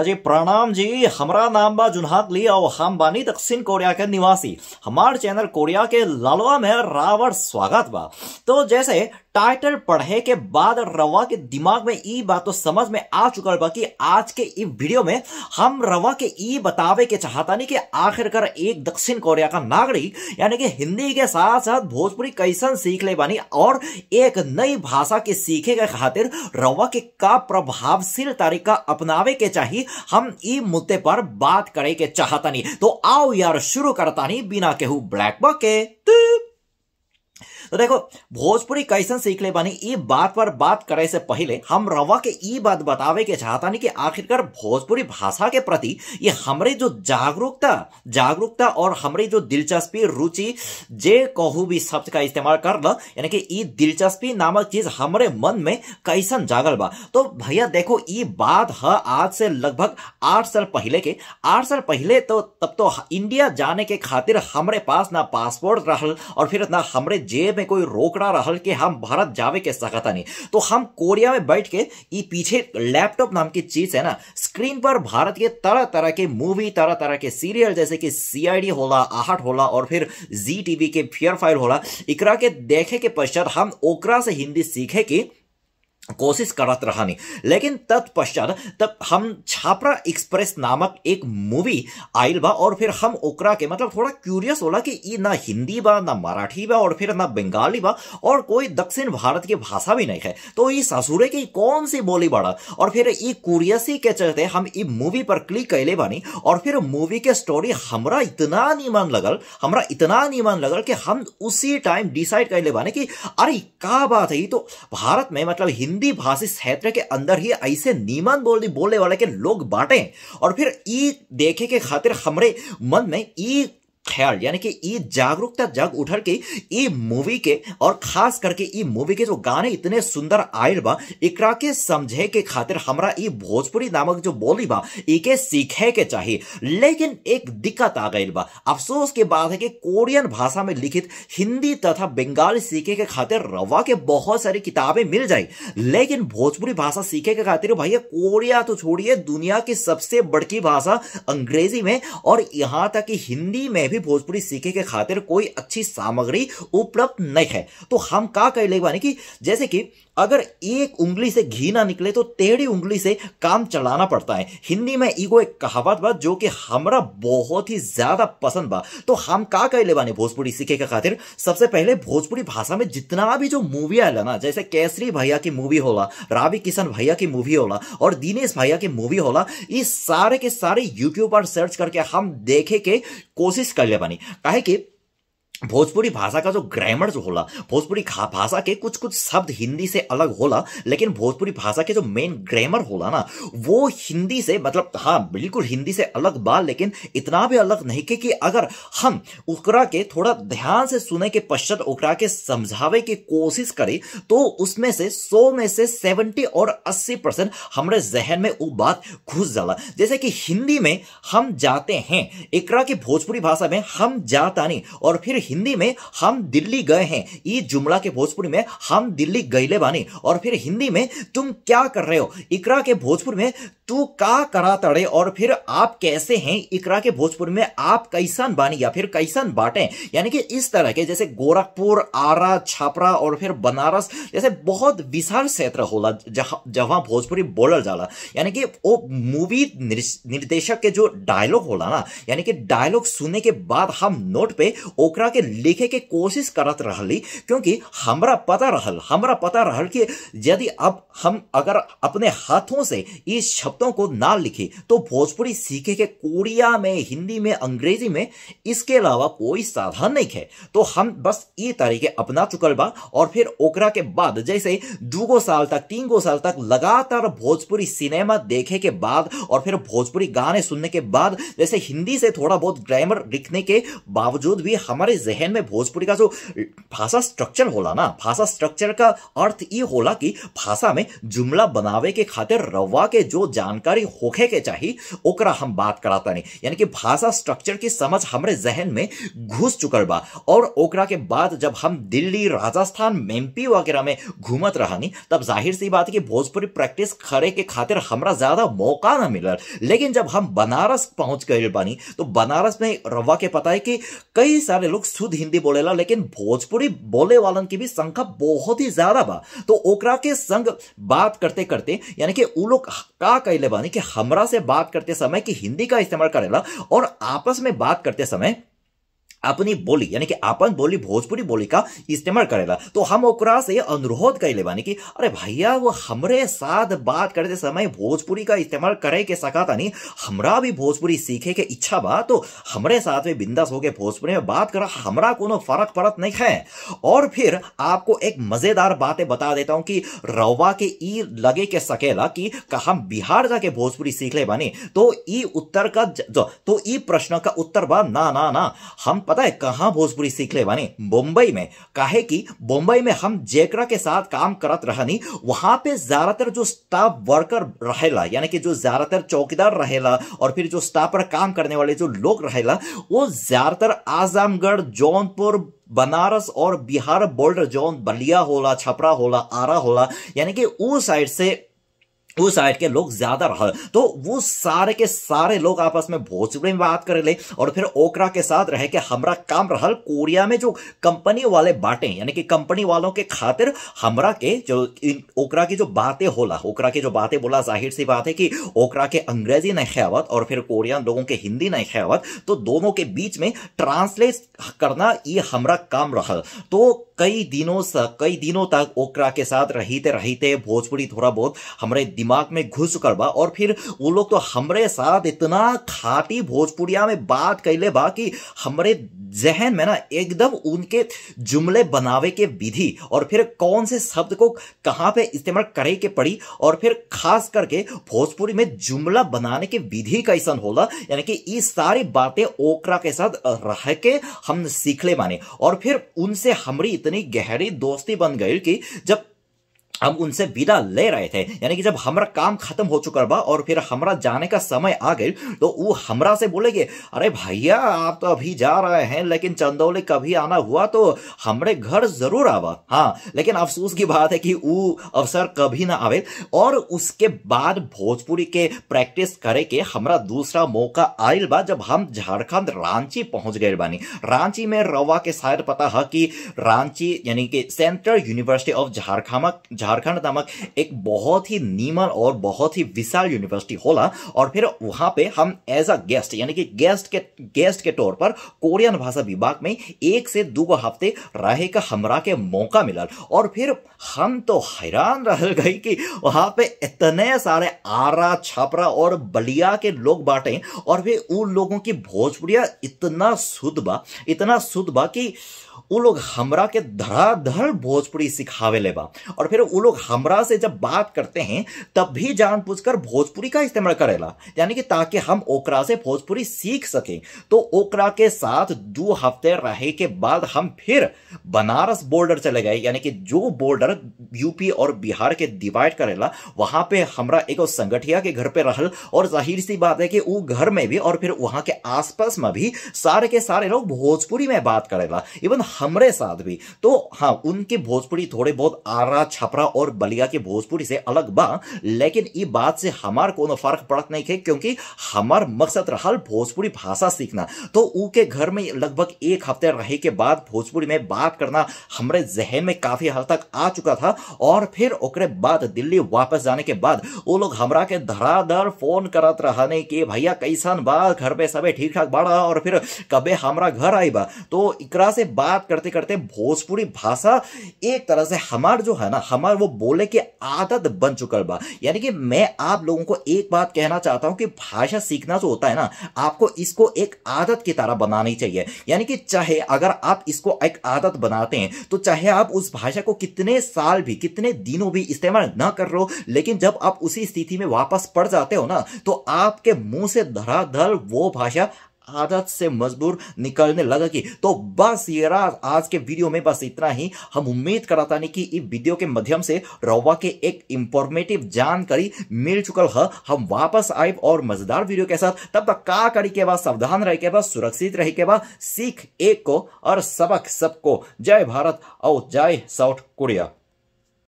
अजी प्रणाम जी हमारा नाम बा जुनहाक ली और हम बानी दक्षिण कोरिया के निवासी हमारे चैनल कोरिया के लालवा में रावण स्वागत बा तो जैसे टाइटल पढ़े के बाद रवा के दिमाग में ई बात तो समझ में आ चुका बा कि आज के इस वीडियो में हम रवा के ई बतावे के चाहता नहीं कि आखिरकार एक दक्षिण कोरिया का नागरिक यानी कि हिंदी के साथ साथ भोजपुरी कैसन सीख ले बानी और एक नई भाषा के सीखे के खातिर रवा के का प्रभावशील तरीका अपनावे के चाहिए हम ई मुद्दे पर बात करे के चाहता नहीं तो आओ यार शुरू करता नहीं बिना केहू ब्लैक बके तो देखो भोजपुरी कैसन सीख ले बानी ई बात पर बात करे से पहले हम रवा के ई बात बतावे के चाहता नहीं कि आखिरकार भोजपुरी भाषा के प्रति ये हमारे जो जागरूकता जागरूकता और हमारी जो दिलचस्पी रुचि जे कहू भी शब्द का इस्तेमाल कर लो यानी कि ई दिलचस्पी नामक चीज हमारे मन में कैसन जागल बा तो भैया देखो ये बात है आज से लगभग आठ साल पहले के आठ साल पहले तो तब तो इंडिया जाने के खातिर हमारे पास ना पासपोर्ट रहा और फिर ना हमारे जेब में कोई रोकड़ा रहा कि हम भारत जावे के सकता नहीं तो हम कोरिया में बैठ के ये पीछे लैपटॉप नाम की चीज है ना स्क्रीन पर भारत के तरह तरह के मूवी तरह तरह के सीरियल जैसे कि सीआईडी होला आहट होला और फिर जी टीवी के फियर फाइल होला इकरा के देखे के पश्चात हम ओकरा से हिंदी सीखे की कोशिश करत रहनी लेकिन तत्पश्चात तब हम छापरा एक्सप्रेस नामक एक मूवी आयल बा और फिर हम ओकरा के मतलब थोड़ा क्यूरियस होला कि ई ना हिंदी बा ना मराठी बा और फिर ना बंगाली बा और कोई दक्षिण भारत की भाषा भी नहीं है तो ये ससुरे की कौन सी बोली बड़ा और फिर ई क्यूरियसी के चलते हम ई मूवी पर क्लिक कैले बानी और फिर मूवी के स्टोरी हमारा इतना नीमन लगल हमारा इतना नीमन लगल कि हम उसी टाइम डिसाइड कैले बानी कि अरे का बात है तो भारत में मतलब हिंदी हिंदी भाषी क्षेत्र के अंदर ही ऐसे नीमान बोल बोलने वाले के लोग बांटे और फिर ई देखे के खातिर हमारे मन में ई ख्याल यानी कि ये जागरूकता जग उठर के ये मूवी के और खास करके ये मूवी के जो गाने इतने सुंदर आयल बा एक के समझे के खातिर हमारा ये भोजपुरी नामक जो बोली बा इके सीखे के चाहिए लेकिन एक दिक्कत आ गई बा अफसोस के बाद है कि कोरियन भाषा में लिखित हिंदी तथा बंगाली सीखे के खातिर रवा के बहुत सारी किताबें मिल जाए लेकिन भोजपुरी भाषा सीखे के खातिर भैया कोरिया तो छोड़िए दुनिया की सबसे बड़की भाषा अंग्रेजी में और यहाँ तक कि हिंदी में भी भोजपुरी सीखे के खातिर कोई अच्छी सामग्री उपलब्ध नहीं है तो हम का कह ले कि जैसे कि अगर एक उंगली से घी ना निकले तो टेढ़ी उंगली से काम चलाना पड़ता है हिंदी में ईगो एक कहावत बा जो कि हमारा बहुत ही ज्यादा पसंद बा तो हम का ले बने भोजपुरी सीखे के खातिर सबसे पहले भोजपुरी भाषा में जितना भी जो मूवी आए ना जैसे केसरी भैया की मूवी होला रावी किशन भैया की मूवी होला और दिनेश भैया की मूवी होला ये सारे के सारे यूट्यूब पर सर्च करके हम देखे के कोशिश कर ले बनी कहे की भोजपुरी भाषा का जो ग्रामर जो होला भोजपुरी भाषा के कुछ कुछ शब्द हिंदी से अलग होला लेकिन भोजपुरी भाषा के जो मेन ग्रामर होला ना वो हिंदी से मतलब हाँ बिल्कुल हिंदी से अलग बा लेकिन इतना भी अलग नहीं कि, कि अगर हम उकरा के थोड़ा ध्यान से सुने के पश्चात उकरा के समझावे की कोशिश करें तो उसमें से सौ में से सेवेंटी और अस्सी परसेंट हमारे जहन में वो बात घुस जाला जैसे कि हिंदी में हम जाते हैं एकरा के भोजपुरी भाषा में हम जाता नहीं और फिर हिंदी में हम दिल्ली गए हैं ये जुमला के भोजपुरी में हम दिल्ली गईले बानी और फिर हिंदी में तुम क्या कर रहे हो इकरा के भोजपुर में तू का करा तड़े और फिर आप कैसे हैं इकरा के भोजपुर में आप कैसन बानी या फिर कैसन बांटे यानी कि इस तरह के जैसे गोरखपुर आरा छापरा और फिर बनारस जैसे बहुत विशाल क्षेत्र होला जहां भोजपुरी बोलर जाला यानी कि वो मूवी निर्देशक के जो डायलॉग होला ना यानी कि डायलॉग सुनने के बाद हम नोट पे ओकरा के लिखे के कोशिश करत रही क्योंकि हमरा पता रहल हमरा पता रहल कि यदि अब हम अगर अपने हाथों से इस शब्दों को ना लिखे तो भोजपुरी सीखे के कोरिया में हिंदी में अंग्रेजी में इसके अलावा कोई साधन नहीं है तो हम बस ये तरीके अपना चुकल बा और फिर ओकरा के बाद जैसे दूगो साल तक तीन गो साल तक लगातार भोजपुरी सिनेमा देखे के बाद और फिर भोजपुरी गाने सुनने के बाद जैसे हिंदी से थोड़ा बहुत ग्रामर लिखने के बावजूद भी हमारे जहन में भोजपुरी का जो भाषा स्ट्रक्चर होला ना भाषा स्ट्रक्चर का अर्थ ये होला कि भाषा में जुमला बनावे के खातिर रवा के जो जानकारी होखे के चाहिए ओकरा हम बात कराता नहीं यानी कि भाषा स्ट्रक्चर की समझ हमारे जहन में घुस चुकल बा और ओकरा के बाद जब हम दिल्ली राजस्थान एमपी वगैरह में घूमत रहनी तब जाहिर सी बात है कि भोजपुरी प्रैक्टिस करे के खातिर हमारा ज्यादा मौका ना मिलल लेकिन जब हम बनारस पहुंच गए बानी तो बनारस में रवा के पता है कि कई सारे लोग शुद्ध हिंदी बोलेला लेकिन भोजपुरी बोले वालन की भी संख्या बहुत ही ज्यादा बा तो ओकरा के संग बात करते करते यानी कि वो लोग का कहले बानी कि हमरा से बात करते समय कि हिंदी का इस्तेमाल करेला और आपस में बात करते समय अपनी बोली यानी कि अपन बोली भोजपुरी बोली का इस्तेमाल करेला तो हम ओकरा से अनुरोध कैले बानी कि अरे भैया वो हमरे साथ बात करते समय भोजपुरी का इस्तेमाल करे के सका था नहीं हमरा भी भोजपुरी सीखे के इच्छा बा तो हमरे साथ में बिंदास होके भोजपुरी में बात करा हमरा को फर्क पड़त नहीं है और फिर आपको एक मजेदार बातें बता देता हूँ कि रवा के ई लगे के सकेला कि हम बिहार जाके भोजपुरी सीख ले बानी तो ई उत्तर का तो ई प्रश्न का उत्तर बा ना ना ना हम पता है कहा भोजपुरी सीख ले बानी मुंबई में कहे कि मुंबई में हम जेकरा के साथ काम करत रहनी वहां पे ज्यादातर जो स्टाफ वर्कर रहेला यानी कि जो ज्यादातर चौकीदार रहेला और फिर जो स्टाफ पर काम करने वाले जो लोग रहेला वो ज्यादातर आजमगढ़ जौनपुर बनारस और बिहार बॉर्डर जोन बलिया होला छपरा होला आरा होला यानी कि उस साइड से वो साइड के लोग ज्यादा रहा तो वो सारे के सारे लोग आपस में भोजपुरी में बात कर ले और फिर ओकरा के साथ रह के हमरा काम रहा कोरिया में जो कंपनी वाले बांटे यानी कि कंपनी वालों के खातिर हमरा के जो ओकरा की जो बातें होला ओकरा की जो बातें बोला जाहिर सी बात है कि ओकरा के अंग्रेजी नहीं खैवत और फिर कोरियन लोगों के हिंदी नहीं खैवत तो दोनों के बीच में ट्रांसलेट करना ये हमारा काम रहा तो कई दिनों से कई दिनों तक ओकरा के साथ रहते रहते भोजपुरी थोड़ा बहुत हमारे दिमाग में घुस कर बा और फिर वो लोग तो हमरे साथ इतना खाटी भोजपुरिया में बात कैले बा कि हमरे जहन में ना एकदम उनके जुमले बनावे के विधि और फिर कौन से शब्द को कहाँ पे इस्तेमाल करे के पड़ी और फिर खास करके भोजपुरी में जुमला बनाने के विधि कैसन होला यानी कि ये सारी बातें ओकरा के साथ रह के हम सीख ले माने और फिर उनसे हमारी इतनी गहरी दोस्ती बन गई कि जब हम उनसे विदा ले रहे थे यानी कि जब हमारा काम खत्म हो चुका बा और फिर हमारा जाने का समय आ गए तो वो हमरा से बोलेगे अरे भैया आप तो अभी जा रहे हैं लेकिन चंदौली कभी आना हुआ तो हमारे घर जरूर आवा हाँ लेकिन अफसोस की बात है कि वो अवसर कभी ना आवे और उसके बाद भोजपुरी के प्रैक्टिस करे के हमारा दूसरा मौका आयल बा जब हम झारखंड रांची पहुंच गए बानी रांची में रवा के शायद पता है कि रांची यानी कि central university of Jharkhand Jharkhand नामक एक बहुत ही नीमल और बहुत ही विशाल यूनिवर्सिटी होला और फिर वहां पे हम एज अ गेस्ट यानी कि गेस्ट के गेस्ट के तौर पर कोरियन भाषा विभाग में एक से दो हफ्ते रहे का हमरा के मौका मिला और फिर हम तो हैरान रह गई कि वहां पे इतने सारे आरा छापरा और बलिया के लोग बांटे और फिर उन लोगों की भोजपुरिया इतना शुद्ध बा इतना शुद्ध बा कि उ लोग हमरा के धराधर भोजपुरी सिखावे ले बा और फिर वो लोग हमरा से जब बात करते हैं तब भी कर भोजपुरी का इस्तेमाल करेला यानी कि ताकि हम ओकरा से भोजपुरी सीख सकें तो ओकरा के साथ दो हफ्ते रहे के बाद हम फिर बनारस बॉर्डर चले गए यानी कि जो बॉर्डर यूपी और बिहार के डिवाइड करेला वहाँ पे हमरा एक संगठिया के घर पे रहल और जाहिर सी बात है कि वो घर में भी और फिर वहाँ के आसपास में भी सारे के सारे लोग भोजपुरी में बात करेला इवन हमरे साथ भी तो हाँ उनके भोजपुरी थोड़े बहुत आरा छपरा और बलिया के भोजपुरी से अलग बा लेकिन ये बात से हमार को फर्क पड़त नहीं है क्योंकि हमार मकसद रहा भोजपुरी भाषा सीखना तो उनके घर में लगभग एक हफ्ते रहे के बाद भोजपुरी में बात करना हमारे जहन में काफी हद तक आ चुका था और फिर ओकरे बाद दिल्ली वापस जाने के बाद वो लोग हमरा के धराधर फोन करत रहने के भैया कैसन बा घर पे सबे ठीक ठाक बाड़ा और फिर कबे हमारा घर आई बा तो इकरा से बात करते करते भोजपुरी भाषा एक तरह से हमार जो है ना हमार वो बोले के आदत बन चुकर बा यानी कि मैं आप लोगों को एक बात कहना चाहता हूँ कि भाषा सीखना जो होता है ना आपको इसको एक आदत की तरह बनानी चाहिए यानी कि चाहे अगर आप इसको एक आदत बनाते हैं तो चाहे आप उस भाषा को कितने साल भी कितने दिनों भी इस्तेमाल ना कर रहे हो लेकिन जब आप उसी स्थिति में वापस पड़ जाते हो ना तो आपके मुंह से धराधर वो भाषा आदत से मजबूर निकलने लगा कि तो बस ये रहा आज के वीडियो में बस इतना ही हम उम्मीद कराता नहीं कि इस वीडियो के माध्यम से रवा के एक इंफॉर्मेटिव जानकारी मिल चुका है हम वापस आए और मजेदार वीडियो के साथ तब तक का करी के बाद सावधान रह के बाद सुरक्षित रह के बाद सीख एक को और सबक सबको जय भारत और जय साउथ कोरिया